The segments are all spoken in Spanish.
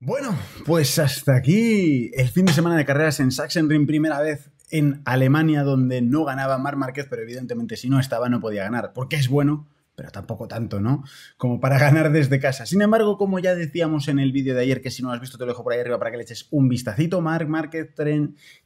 Bueno, pues hasta aquí el fin de semana de carreras en Sachsenring, primera vez en Alemania donde no ganaba Mar Márquez, pero evidentemente si no estaba no podía ganar, porque es bueno, pero tampoco tanto, ¿no? Como para ganar desde casa. Sin embargo, como ya decíamos en el vídeo de ayer, que si no lo has visto te lo dejo por ahí arriba para que le eches un vistacito, Mark Market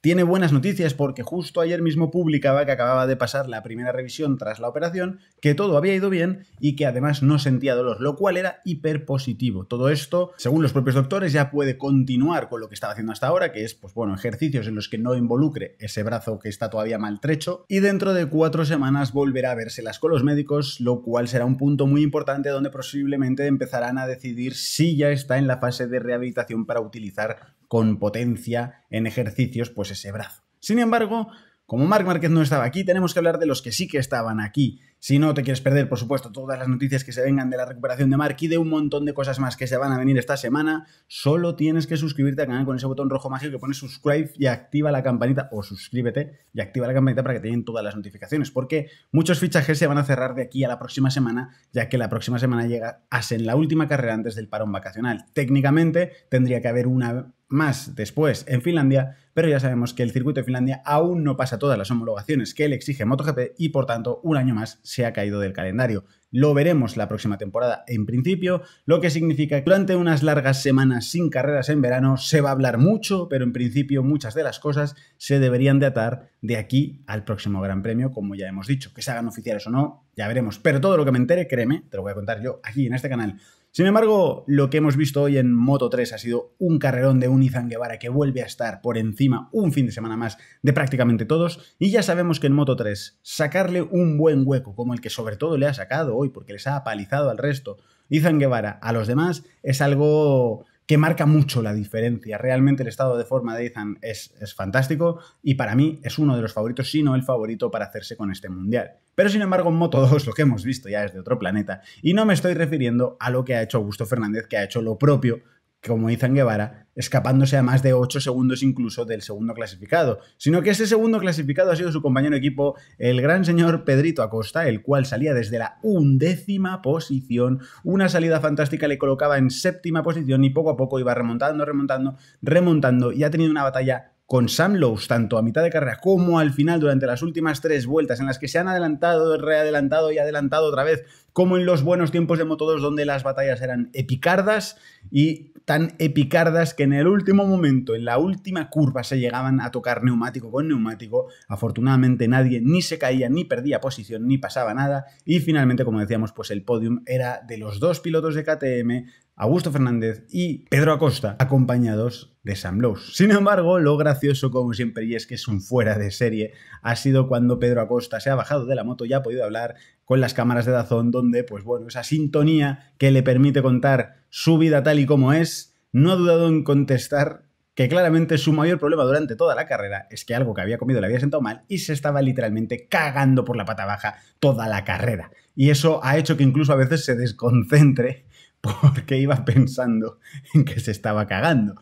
tiene buenas noticias porque justo ayer mismo publicaba que acababa de pasar la primera revisión tras la operación, que todo había ido bien y que además no sentía dolor, lo cual era hiper positivo. Todo esto, según los propios doctores, ya puede continuar con lo que estaba haciendo hasta ahora, que es, pues bueno, ejercicios en los que no involucre ese brazo que está todavía maltrecho y dentro de cuatro semanas volverá a verselas con los médicos, lo cual será un punto muy importante donde posiblemente empezarán a decidir si ya está en la fase de rehabilitación para utilizar con potencia en ejercicios pues ese brazo. Sin embargo, como Mark Márquez no estaba aquí, tenemos que hablar de los que sí que estaban aquí si no te quieres perder, por supuesto, todas las noticias que se vengan de la recuperación de Mark y de un montón de cosas más que se van a venir esta semana, solo tienes que suscribirte al canal con ese botón rojo mágico que pone subscribe y activa la campanita, o suscríbete y activa la campanita para que te den todas las notificaciones, porque muchos fichajes se van a cerrar de aquí a la próxima semana, ya que la próxima semana llega a ser la última carrera antes del parón vacacional. Técnicamente tendría que haber una más después en Finlandia, pero ya sabemos que el circuito de Finlandia aún no pasa todas las homologaciones que le exige MotoGP y por tanto un año más se ha caído del calendario. Lo veremos la próxima temporada en principio, lo que significa que durante unas largas semanas sin carreras en verano se va a hablar mucho, pero en principio muchas de las cosas se deberían de atar de aquí al próximo Gran Premio, como ya hemos dicho, que se hagan oficiales o no, ya veremos. Pero todo lo que me entere, créeme, te lo voy a contar yo aquí en este canal. Sin embargo, lo que hemos visto hoy en Moto 3 ha sido un carrerón de un Izan Guevara que vuelve a estar por encima un fin de semana más de prácticamente todos. Y ya sabemos que en Moto 3 sacarle un buen hueco, como el que sobre todo le ha sacado hoy, porque les ha apalizado al resto Izan Guevara a los demás, es algo que marca mucho la diferencia. Realmente el estado de forma de Ethan es, es fantástico y para mí es uno de los favoritos, si no el favorito para hacerse con este mundial. Pero sin embargo, en Moto 2 lo que hemos visto ya es de otro planeta y no me estoy refiriendo a lo que ha hecho Augusto Fernández, que ha hecho lo propio como dicen Guevara, escapándose a más de 8 segundos incluso del segundo clasificado, sino que ese segundo clasificado ha sido su compañero de equipo, el gran señor Pedrito Acosta, el cual salía desde la undécima posición, una salida fantástica le colocaba en séptima posición y poco a poco iba remontando, remontando, remontando y ha tenido una batalla con Sam Lowe's, tanto a mitad de carrera como al final durante las últimas tres vueltas, en las que se han adelantado, readelantado y adelantado otra vez, como en los buenos tiempos de Moto 2, donde las batallas eran epicardas y tan epicardas que en el último momento, en la última curva, se llegaban a tocar neumático con neumático. Afortunadamente nadie ni se caía, ni perdía posición, ni pasaba nada. Y finalmente, como decíamos, pues el podium era de los dos pilotos de KTM, Augusto Fernández y Pedro Acosta, acompañados de Sam Lowe's. Sin embargo, lo gracioso, como siempre, y es que es un fuera de serie, ha sido cuando Pedro Acosta se ha bajado de la moto y ha podido hablar con las cámaras de Dazón, donde, pues bueno, esa sintonía que le permite contar su vida tal y como es, no ha dudado en contestar que claramente su mayor problema durante toda la carrera es que algo que había comido le había sentado mal y se estaba literalmente cagando por la pata baja toda la carrera. Y eso ha hecho que incluso a veces se desconcentre porque iba pensando en que se estaba cagando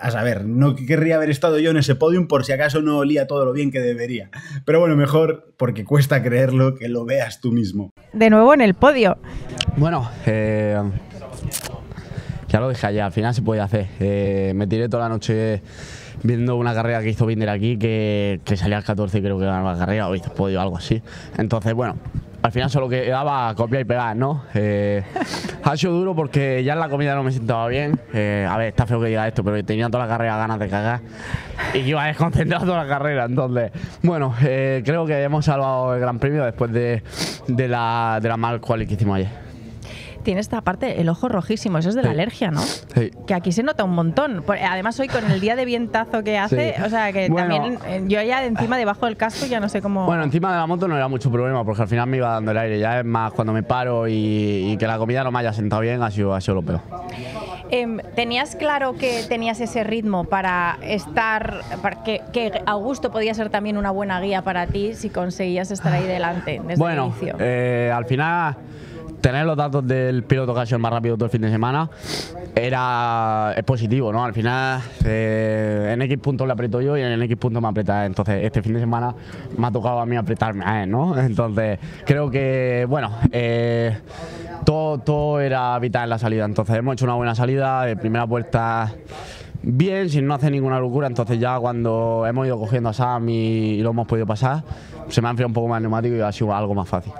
a saber, no querría haber estado yo en ese podium por si acaso no olía todo lo bien que debería. Pero bueno, mejor, porque cuesta creerlo, que lo veas tú mismo. De nuevo en el podio. Bueno, eh, ya lo dije allá al final se puede hacer. Eh, me tiré toda la noche viendo una carrera que hizo Binder aquí, que, que salía al 14 creo que ganaba la carrera, o hizo podio, algo así. Entonces, bueno, al final solo que daba copiar y pegar, ¿no? Eh, ha sido duro porque ya en la comida no me sentaba bien. Eh, a ver, está feo que diga esto, pero tenía toda la carrera ganas de cagar y iba desconcentrado toda la carrera. Entonces, bueno, eh, creo que hemos salvado el Gran Premio después de, la, de la mal cual que hicimos ayer tiene esta parte, el ojo rojísimo, eso es de la alergia, ¿no? Sí. Que aquí se nota un montón. Además, hoy con el día de vientazo que hace, o sea, que también eh, yo allá encima debajo del casco ya no sé cómo. Bueno, encima de la moto no era mucho problema, porque al final me iba dando el aire. Ya es más, cuando me paro y, que la comida no me haya sentado bien, ha sido, ha lo peor. Em, ¿Tenías claro que tenías ese ritmo para estar, que, Augusto podía ser también una buena guía para ti si conseguías estar ahí ah. delante desde bueno, el inicio? Eh, al final tener los datos del piloto que más rápido todo el fin de semana era es positivo, ¿no? Al final eh, en X punto le aprieto yo y en X punto me aprieta Entonces este fin de semana me ha tocado a mí apretarme a él, ¿no? Entonces creo que, bueno, eh, todo, todo era vital en la salida. Entonces hemos hecho una buena salida, de primera vuelta bien, sin no hacer ninguna locura. Entonces ya cuando hemos ido cogiendo a Sam y lo hemos podido pasar se me ha enfriado un poco más el neumático y ha sido algo más fácil.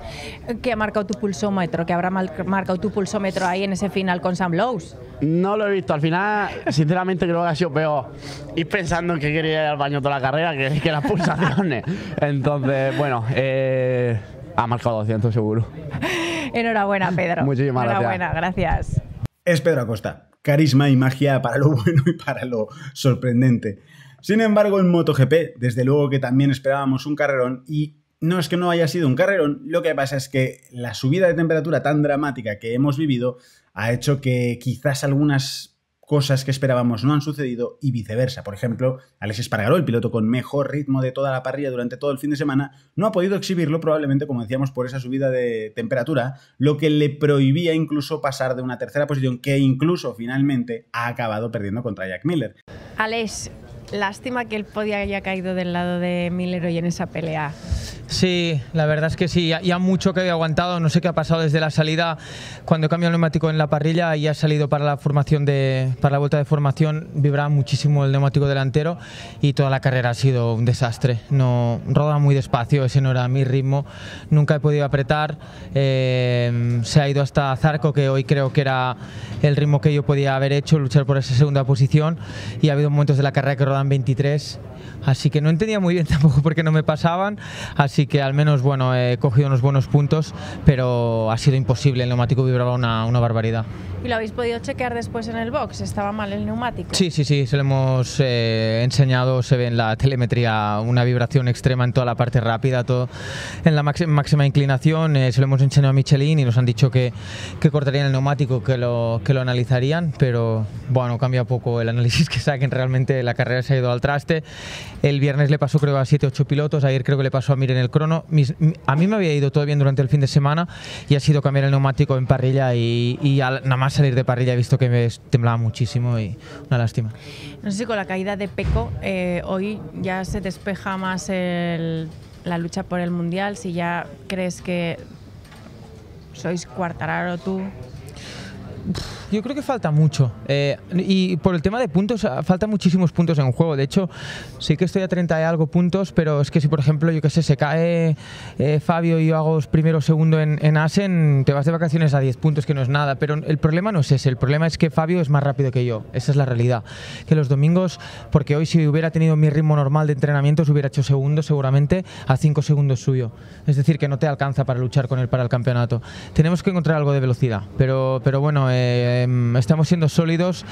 ¿Qué ha marcado tu pulsómetro? ¿Qué habrá marcado tu pulsómetro ahí en ese final con Sam Lowe's? No lo he visto. Al final, sinceramente, creo que ha sido peor Y pensando en que quería ir al baño toda la carrera que, las pulsaciones. Entonces, bueno, eh, ha marcado 200 seguro. Enhorabuena, Pedro. Muchísimas Enhorabuena, gracias. Es Pedro Acosta. Carisma y magia para lo bueno y para lo sorprendente. Sin embargo, en MotoGP, desde luego que también esperábamos un carrerón y no es que no haya sido un carrerón, lo que pasa es que la subida de temperatura tan dramática que hemos vivido ha hecho que quizás algunas cosas que esperábamos no han sucedido y viceversa. Por ejemplo, Alex Espargaró, el piloto con mejor ritmo de toda la parrilla durante todo el fin de semana, no ha podido exhibirlo probablemente, como decíamos, por esa subida de temperatura, lo que le prohibía incluso pasar de una tercera posición que incluso finalmente ha acabado perdiendo contra Jack Miller. Alex, Lástima que el podía haya caído del lado de Miller hoy en esa pelea. Sí, la verdad es que sí, ya, mucho que había aguantado, no sé qué ha pasado desde la salida, cuando cambio el neumático en la parrilla y ha salido para la formación de, para la vuelta de formación, vibraba muchísimo el neumático delantero y toda la carrera ha sido un desastre, no, roda muy despacio, ese no era mi ritmo, nunca he podido apretar, eh, se ha ido hasta Zarco, que hoy creo que era el ritmo que yo podía haber hecho, luchar por esa segunda posición y ha habido momentos de la carrera que rodan 23 Así que no entendía muy bien tampoco por qué no me pasaban, así que al menos bueno, he cogido unos buenos puntos, pero ha sido imposible, el neumático vibraba una, una barbaridad. ¿Y lo habéis podido chequear después en el box? ¿Estaba mal el neumático? Sí, sí, sí, se lo hemos eh, enseñado, se ve en la telemetría una vibración extrema en toda la parte rápida, todo en la máxima inclinación, eh, se lo hemos enseñado a Michelin y nos han dicho que, que cortarían el neumático, que lo, que lo analizarían, pero bueno, cambia poco el análisis que saquen, realmente la carrera se ha ido al traste el viernes le pasó creo a 7 8 pilotos, ayer creo que le pasó a Miren el crono. a mí me había ido todo bien durante el fin de semana y ha sido cambiar el neumático en parrilla y, nada más salir de parrilla he visto que me temblaba muchísimo y una lástima. No sé si con la caída de Peco eh, hoy ya se despeja más la lucha por el Mundial, si ya crees que sois Cuartararo tú, yo creo que falta mucho. Eh, y por el tema de puntos, ah, Falta muchísimos puntos en un juego. De hecho, sí que estoy a 30 y algo puntos, pero es que si, por ejemplo, yo qué sé, se cae eh, Fabio y yo hago primero segundo en, en, Asen, te vas de vacaciones a 10 puntos, que no es nada. Pero el problema no es ese. El problema es que Fabio es más rápido que yo. Esa es la realidad. Que los domingos, porque hoy si hubiera tenido mi ritmo normal de entrenamientos, hubiera hecho segundo seguramente a 5 segundos suyo. Es decir, que no te alcanza para luchar con él para el campeonato. Tenemos que encontrar algo de velocidad. Pero, pero bueno, eh, em, estamos siendo sólidos,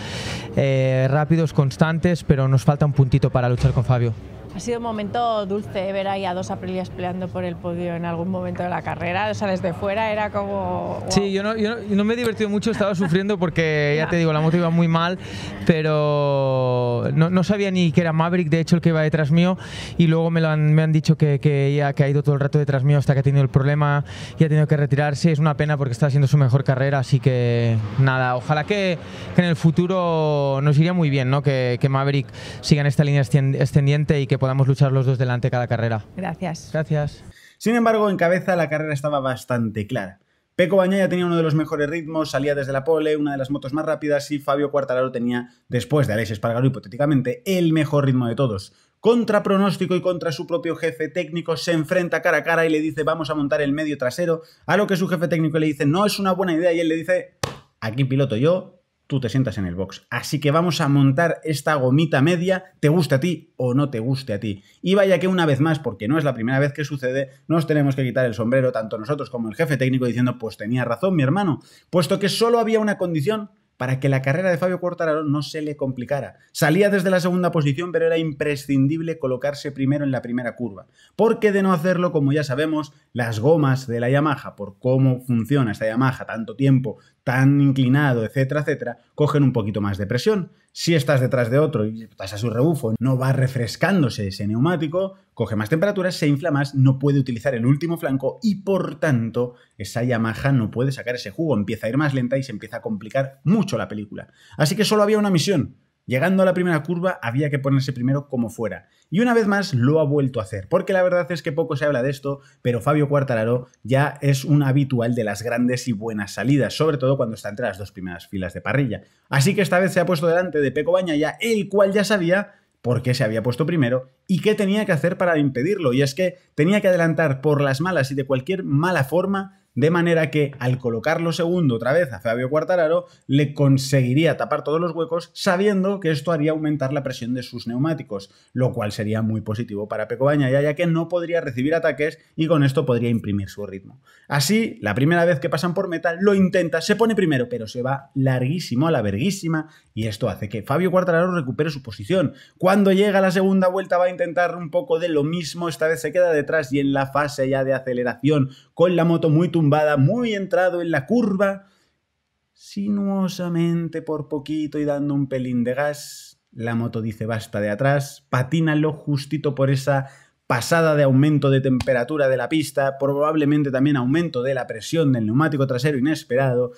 eh, rápidos, constantes, pero nos falta un puntito para luchar con Fabio. Ha sido un momento dulce ver ahí a dos Aprilias peleando por el podio en algún momento de la carrera. O sea, desde fuera era como. Sí, yo no, me he divertido mucho, estaba sufriendo porque, ya te digo, la moto iba muy mal, pero no, sabía ni que era Maverick, de hecho, el que iba detrás mío. Y luego me, lo han, me han dicho que, que ha ido todo el rato detrás mío hasta que ha tenido el problema y ha tenido que retirarse. Es una pena porque está haciendo su mejor carrera, así que nada, ojalá que, en el futuro nos iría muy bien, ¿no? Que, que Maverick siga en esta línea extendiente y que podamos luchar los dos delante cada carrera. Gracias. Gracias. Sin embargo, en cabeza la carrera estaba bastante clara. Peco Bañaya tenía uno de los mejores ritmos, salía desde la pole, una de las motos más rápidas y Fabio Quartararo tenía, después de Alex Espargaro, hipotéticamente, el mejor ritmo de todos. Contra pronóstico y contra su propio jefe técnico se enfrenta cara a cara y le dice vamos a montar el medio trasero, a lo que su jefe técnico le dice no es una buena idea y él le dice aquí piloto yo, tú te sientas en el box. Así que vamos a montar esta gomita media, te guste a ti o no te guste a ti. Y vaya que una vez más, porque no es la primera vez que sucede, nos tenemos que quitar el sombrero tanto nosotros como el jefe técnico diciendo, pues tenía razón mi hermano, puesto que solo había una condición para que la carrera de Fabio Cortararo no se le complicara. Salía desde la segunda posición, pero era imprescindible colocarse primero en la primera curva, porque de no hacerlo, como ya sabemos, las gomas de la Yamaha, por cómo funciona esta Yamaha, tanto tiempo tan inclinado, etcétera, etcétera, cogen un poquito más de presión. Si estás detrás de otro y a su rebufo, no va refrescándose ese neumático, coge más temperaturas, se infla más, no puede utilizar el último flanco y por tanto esa Yamaha no puede sacar ese jugo, empieza a ir más lenta y se empieza a complicar mucho la película. Así que solo había una misión, Llegando a la primera curva había que ponerse primero como fuera. Y una vez más lo ha vuelto a hacer, porque la verdad es que poco se habla de esto, pero Fabio Quartararo ya es un habitual de las grandes y buenas salidas, sobre todo cuando está entre las dos primeras filas de parrilla. Así que esta vez se ha puesto delante de Peco Bañaya, el cual ya sabía por qué se había puesto primero y qué tenía que hacer para impedirlo. Y es que tenía que adelantar por las malas y de cualquier mala forma de manera que al colocarlo segundo otra vez a Fabio Quartararo, le conseguiría tapar todos los huecos, sabiendo que esto haría aumentar la presión de sus neumáticos, lo cual sería muy positivo para Peco Bañaya, ya que no podría recibir ataques y con esto podría imprimir su ritmo. Así, la primera vez que pasan por meta, lo intenta, se pone primero, pero se va larguísimo a la verguísima y esto hace que Fabio Quartararo recupere su posición. Cuando llega a la segunda vuelta va a intentar un poco de lo mismo, esta vez se queda detrás y en la fase ya de aceleración, con la moto muy tumbada, tumbada, muy entrado en la curva, sinuosamente por poquito y dando un pelín de gas. La moto dice basta de atrás, patínalo justito por esa pasada de aumento de temperatura de la pista, probablemente también aumento de la presión del neumático trasero inesperado,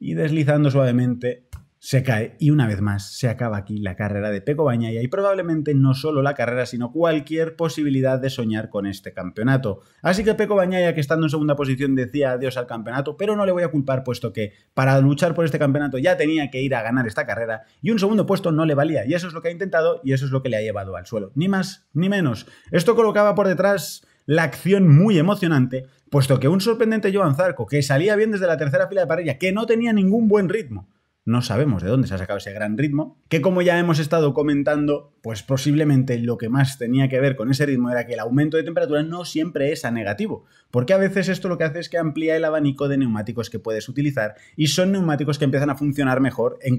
y deslizando suavemente se cae y una vez más se acaba aquí la carrera de Peco Bañaya y probablemente no solo la carrera sino cualquier posibilidad de soñar con este campeonato. Así que Peco Bañaya que estando en segunda posición decía adiós al campeonato, pero no le voy a culpar puesto que para luchar por este campeonato ya tenía que ir a ganar esta carrera y un segundo puesto no le valía y eso es lo que ha intentado y eso es lo que le ha llevado al suelo, ni más ni menos. Esto colocaba por detrás la acción muy emocionante, puesto que un sorprendente Joan Zarco, que salía bien desde la tercera fila de parrilla, que no tenía ningún buen ritmo, no sabemos de dónde se ha sacado ese gran ritmo, que como ya hemos estado comentando, pues posiblemente lo que más tenía que ver con ese ritmo era que el aumento de temperatura no siempre es a negativo, porque a veces esto lo que hace es que amplía el abanico de neumáticos que puedes utilizar y son neumáticos que empiezan a funcionar mejor en,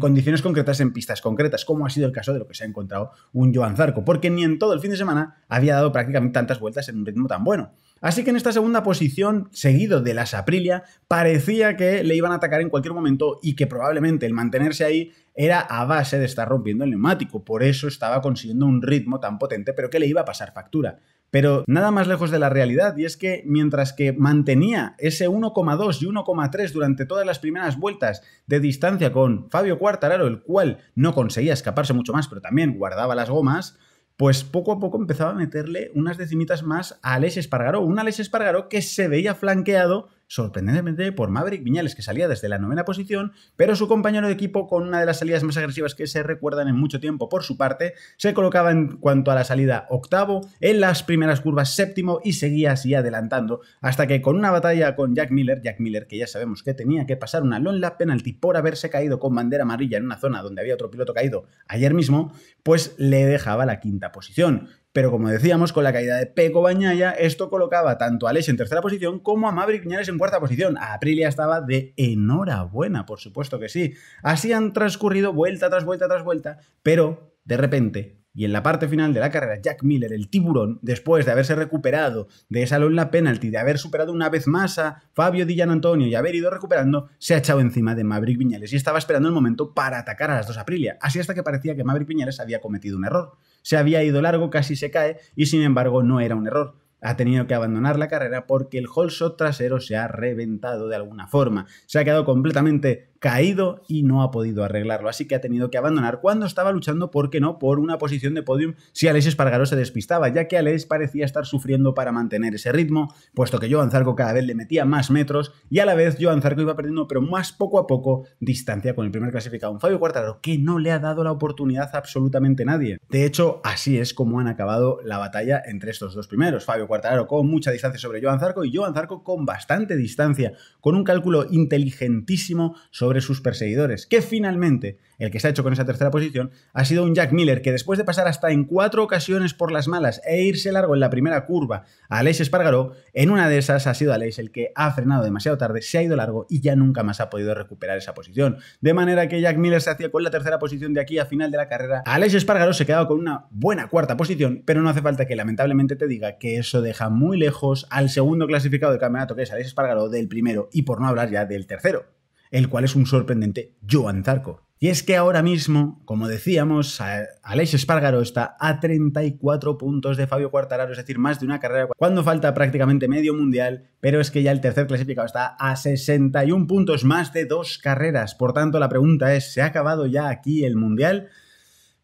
condiciones concretas, en pistas concretas, como ha sido el caso de lo que se ha encontrado un Joan Zarco, porque ni en todo el fin de semana había dado prácticamente tantas vueltas en un ritmo tan bueno. Así que en esta segunda posición, seguido de las Aprilia, parecía que le iban a atacar en cualquier momento y que probablemente el mantenerse ahí era a base de estar rompiendo el neumático, por eso estaba consiguiendo un ritmo tan potente, pero que le iba a pasar factura. Pero nada más lejos de la realidad, y es que mientras que mantenía ese 1,2 y 1,3 durante todas las primeras vueltas de distancia con Fabio Cuartararo, el cual no conseguía escaparse mucho más, pero también guardaba las gomas, pues poco a poco empezaba a meterle unas decimitas más a Alex Espargaro. Un Alex Espargaro que se veía flanqueado sorprendentemente por Maverick Viñales, que salía desde la novena posición, pero su compañero de equipo, con una de las salidas más agresivas que se recuerdan en mucho tiempo por su parte, se colocaba en cuanto a la salida octavo, en las primeras curvas séptimo y seguía así adelantando, hasta que con una batalla con Jack Miller, Jack Miller que ya sabemos que tenía que pasar una long lap penalty por haberse caído con bandera amarilla en una zona donde había otro piloto caído ayer mismo, pues le dejaba la quinta posición. Pero como decíamos, con la caída de Peco Bañaya, esto colocaba tanto a Alex en tercera posición como a Maverick Viñales en cuarta posición. A Aprilia estaba de enhorabuena, por supuesto que sí. Así han transcurrido vuelta tras vuelta tras vuelta, pero de repente y en la parte final de la carrera, Jack Miller, el tiburón, después de haberse recuperado de esa lola penalty, de haber superado una vez más a Fabio Di Antonio y haber ido recuperando, se ha echado encima de Maverick Viñales y estaba esperando el momento para atacar a las dos Aprilia. Así hasta que parecía que Maverick Viñales había cometido un error. Se había ido largo, casi se cae, y sin embargo no era un error ha tenido que abandonar la carrera porque el whole trasero se ha reventado de alguna forma. Se ha quedado completamente caído y no ha podido arreglarlo, así que ha tenido que abandonar cuando estaba luchando, ¿por qué no?, por una posición de podium si Alex Espargaro se despistaba, ya que Alex parecía estar sufriendo para mantener ese ritmo, puesto que Joan Zarco cada vez le metía más metros y a la vez Joan Zarco iba perdiendo, pero más poco a poco, distancia con el primer clasificado, un Fabio Cuartararo, que no le ha dado la oportunidad a absolutamente nadie. De hecho, así es como han acabado la batalla entre estos dos primeros. Fabio con mucha distancia sobre Joan Zarco y Joan Zarco con bastante distancia, con un cálculo inteligentísimo sobre sus perseguidores, que finalmente el que se ha hecho con esa tercera posición, ha sido un Jack Miller que después de pasar hasta en cuatro ocasiones por las malas e irse largo en la primera curva a Aleix Espargaró, en una de esas ha sido Aleix el que ha frenado demasiado tarde, se ha ido largo y ya nunca más ha podido recuperar esa posición. De manera que Jack Miller se hacía con la tercera posición de aquí a final de la carrera. Aleix Espargaró se quedado con una buena cuarta posición, pero no hace falta que lamentablemente te diga que eso deja muy lejos al segundo clasificado del campeonato, que es Alex Espargaró, del primero y por no hablar ya del tercero, el cual es un sorprendente Joan Zarco. Y es que ahora mismo, como decíamos, Alex Espargaro está a 34 puntos de Fabio Quartararo, es decir, más de una carrera, cuando falta prácticamente medio mundial, pero es que ya el tercer clasificado está a 61 puntos, más de dos carreras. Por tanto, la pregunta es, ¿se ha acabado ya aquí el mundial?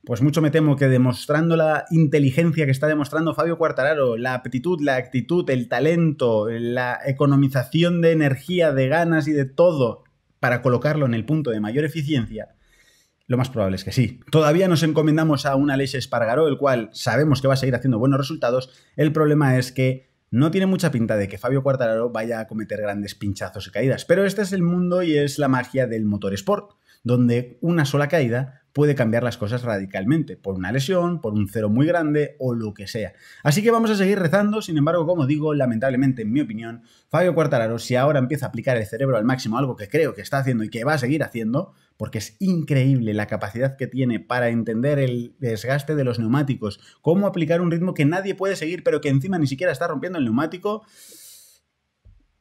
Pues mucho me temo que demostrando la inteligencia que está demostrando Fabio Quartararo, la aptitud, la actitud, el talento, la economización de energía, de ganas y de todo para colocarlo en el punto de mayor eficiencia, lo más probable es que sí. Todavía nos encomendamos a una Alex Espargaró, el cual sabemos que va a seguir haciendo buenos resultados. El problema es que no tiene mucha pinta de que Fabio Quartararo vaya a cometer grandes pinchazos y caídas, pero este es el mundo y es la magia del motor sport, donde una sola caída puede cambiar las cosas radicalmente, por una lesión, por un cero muy grande o lo que sea. Así que vamos a seguir rezando, sin embargo, como digo, lamentablemente, en mi opinión, Fabio Cuartararo, si ahora empieza a aplicar el cerebro al máximo, algo que creo que está haciendo y que va a seguir haciendo, porque es increíble la capacidad que tiene para entender el desgaste de los neumáticos, cómo aplicar un ritmo que nadie puede seguir, pero que encima ni siquiera está rompiendo el neumático,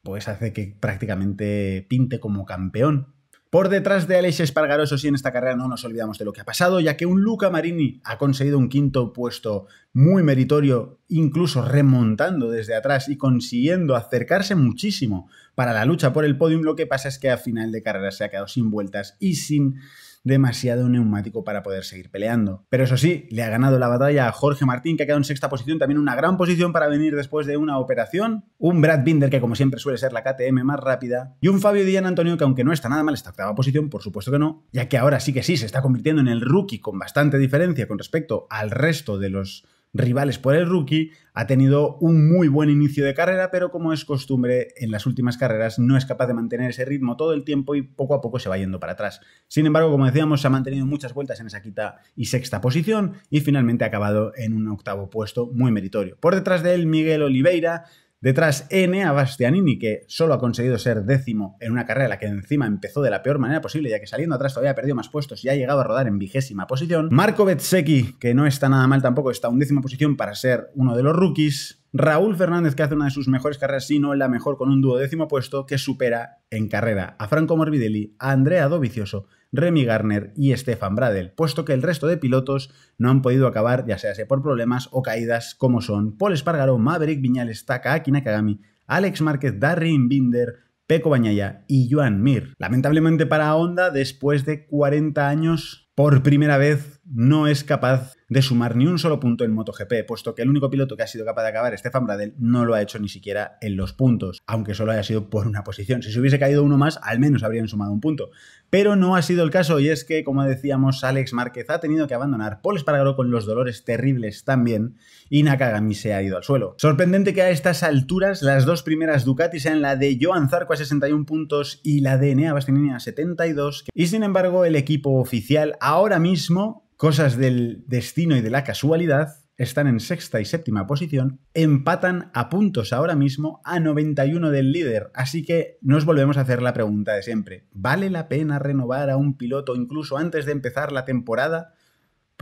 pues hace que prácticamente pinte como campeón por detrás de Alex Espargaro, eso sí, en esta carrera no nos olvidamos de lo que ha pasado, ya que un Luca Marini ha conseguido un quinto puesto muy meritorio, incluso remontando desde atrás y consiguiendo acercarse muchísimo para la lucha por el podium. Lo que pasa es que a final de carrera se ha quedado sin vueltas y sin demasiado neumático para poder seguir peleando. Pero eso sí, le ha ganado la batalla a Jorge Martín, que ha quedado en sexta posición, también una gran posición para venir después de una operación. Un Brad Binder, que como siempre suele ser la KTM más rápida. Y un Fabio Díaz Antonio, que aunque no está nada mal esta octava posición, por supuesto que no, ya que ahora sí que sí se está convirtiendo en el rookie con bastante diferencia con respecto al resto de los rivales por el rookie, ha tenido un muy buen inicio de carrera, pero como es costumbre, en las últimas carreras no es capaz de mantener ese ritmo todo el tiempo y poco a poco se va yendo para atrás. Sin embargo, como decíamos, se ha mantenido muchas vueltas en esa quinta y sexta posición y finalmente ha acabado en un octavo puesto muy meritorio. Por detrás de él, Miguel Oliveira, Detrás N a Bastianini, que solo ha conseguido ser décimo en una carrera en la que encima empezó de la peor manera posible, ya que saliendo atrás todavía ha perdido más puestos y ha llegado a rodar en vigésima posición. Marco Betsecchi, que no está nada mal tampoco, está en décima posición para ser uno de los rookies. Raúl Fernández, que hace una de sus mejores carreras, si no la mejor, con un duodécimo puesto, que supera en carrera a Franco Morbidelli, a Andrea Dovizioso... Remy Garner y Stefan Bradel, puesto que el resto de pilotos no han podido acabar, ya sea por problemas o caídas, como son Paul Espargaro, Maverick Viñales, Takaaki Nakagami, Alex Márquez, Darren Binder, Peco Bañaya y Joan Mir. Lamentablemente para Honda, después de 40 años, por primera vez no es capaz de sumar ni un solo punto en MotoGP, puesto que el único piloto que ha sido capaz de acabar, Stefan Bradel, no lo ha hecho ni siquiera en los puntos, aunque solo haya sido por una posición. Si se hubiese caído uno más, al menos habrían sumado un punto. Pero no ha sido el caso y es que, como decíamos, Alex Márquez ha tenido que abandonar, Paul Espargaró con los dolores terribles también y Nakagami se ha ido al suelo. Sorprendente que a estas alturas las dos primeras Ducati sean la de Joan Zarco a 61 puntos y la de Enea Bastianini a 72 y sin embargo el equipo oficial ahora mismo, cosas del destino y de la casualidad, están en sexta y séptima posición, empatan a puntos ahora mismo a 91 del líder. Así que nos volvemos a hacer la pregunta de siempre. ¿Vale la pena renovar a un piloto incluso antes de empezar la temporada?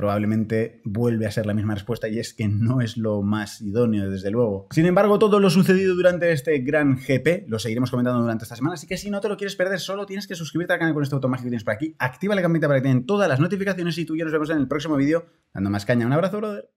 probablemente vuelve a ser la misma respuesta y es que no es lo más idóneo, desde luego. Sin embargo, todo lo sucedido durante este gran GP lo seguiremos comentando durante esta semana, así que si no te lo quieres perder, solo tienes que suscribirte al canal con este automático que tienes por aquí, activa la campanita para que te todas las notificaciones y tú y yo nos vemos en el próximo vídeo dando más caña. Un abrazo, brother.